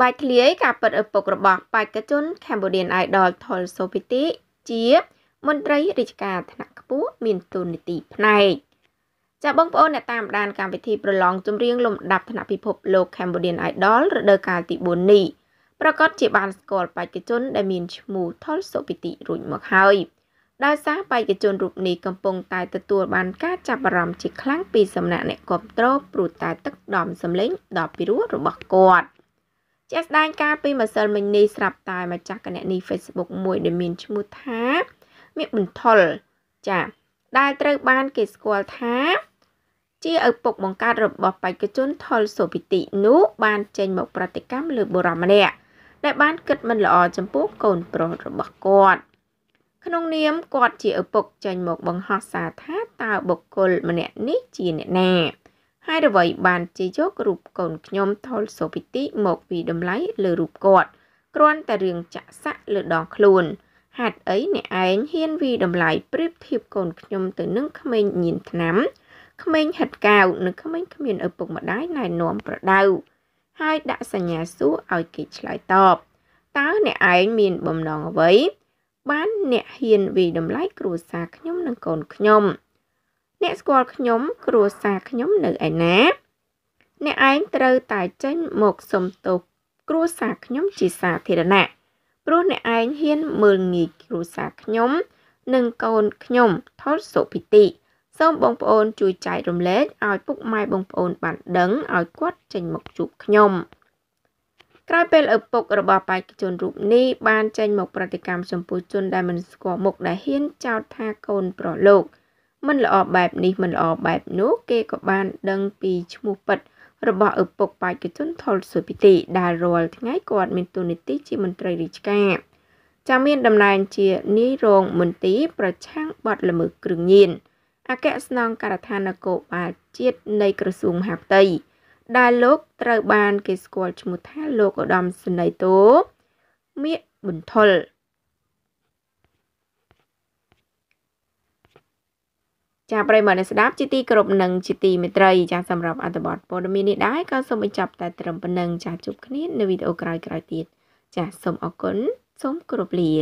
បាច់ធ្លាយការពិតឪពុករបស់បេក្ខជន Cambodian Idol Thol Sopiti ជាមន្ត្រីរាជការថ្នាក់ខ្ពស់មានទូនីតិផ្នែកចាបងប្អូនអ្នកតាមដានកម្មវិធីប្រឡងចម្រៀងលំដាប់ថ្នាក់ពិភពលោក Cambodian Idol រដូវកាលទី4នេះប្រកាសជាបានស្គាល់បេក្ខជនដែលមានឈ្មោះ Thol Sopiti រួចមកហើយដោយសារបេក្ខជនរូបនេះកំពុងតែទទួលបានការចាប់អារម្មណ៍ជាខ្លាំងពីសំណាក់អ្នកគ្រប់គ្រងព្រោះតែទឹកដំសម្លេងដ៏ពិរោះរបស់គាត់។ជាក់ស្ដែងកាលពីម្សិលមិញនេះស្រាប់តែម្ចាស់គណនី Facebook មួយដែលមានឈ្មោះថាមៀកបន្ថុលចាដែលត្រូវបានគេស្គាល់ថាជាឪពុកបង្កើតរបស់បេក្ខជនថុលសូពីទីនោះ បានចេញមកប្រតិកម្មលើបុរសម្នាក់ដែល បានគិតមិនល្អចំពោះកូនប្រុសរបស់គាត់ក្នុងនាមគាត់ជាឪពុកចេញមកបង្ហោះសារថាតើបុគ្គលម្នាក់នេះជាអ្នកណាហើយអ្វី បានជាយករូបកូនខ្ញុំថុលសូពីទីមកពីតម្លៃលើរូបគាត់គ្រាន់តែរឿងចាក់សាក់លើដងខ្លួនហេតុអីអ្នកឯងហ៊ានវិតម្លៃប្រៀបធៀបកូនខ្ញុំទៅនឹងក្មេងញៀនឆ្នាំក្មេងហិតកៅនិងក្មេងគ្មានឪពុកម្ដាយណែនាំប្រដៅហើយដាក់សញ្ញាសួរឲ្យគេឆ្លើយតបតើអ្នកឯងមានបំណងអ្វី បានអ្នកហ៊ានវិតម្លៃគ្រួសារខ្ញុំនិងកូនខ្ញុំអ្នកស្គាល់ខ្ញុំ គ្រួសារខ្ញុំនៅឯណា អ្នកឯងត្រូវតែចេញមកសុំទោសគ្រួសារខ្ញុំជាសាធារណៈព្រោះអ្នកឯងហ៊ានមើលងាយគ្រួសារខ្ញុំ និងកូនខ្ញុំថុលសុភិតិសូមបងប្អូនជួយចែករំលែកឲ្យពុកម៉ែបងប្អូនបានដឹងឲ្យគាត់ចេញមកជួបខ្ញុំក្រោយពេលឪពុករបស់បេក្ខជនរូបនេះបានចេញមកប្រតិកម្មចំពោះជនដែលមិនស្គាល់មុខដែលហ៊ានចោទថាកូនប្រលោកមិនល្អបែបនេះមិនល្អបែបនោះគេក៏បានដឹងពីឈ្មោះពិតរបស់ឪពុកបេក្ខជនថុលសុពិធីដែលរាល់ថ្ងៃគាត់មានតួនាទីជាមន្ត្រីរាជការចាំមានតំណែងជានាយរងមន្ទីរប្រឆាំងបទល្មើសគ្រឿងញៀនអគ្គស្នងការដ្ឋាននគរបាលជាតិនៃក្រសួងមហាផ្ទៃដែលលោកត្រូវបាន គេស្គាល់ឈ្មោះថាលោកឧត្តមសេនីយ៍តូមៀកប៊ុនថុលចាប្រិមត្តអ្នកស្ដាប់ជាទីគោរពនិងជាទីមេត្រីចាសម្រាប់អត្ថបទព័ត៌មាននេះដែរក៏សូមបញ្ចប់តែត្រឹមប៉ុណ្ណឹងចាជួបគ្នានៅវីដេអូក្រោយៗទៀតចាសូមអរគុណសូមគោរពលា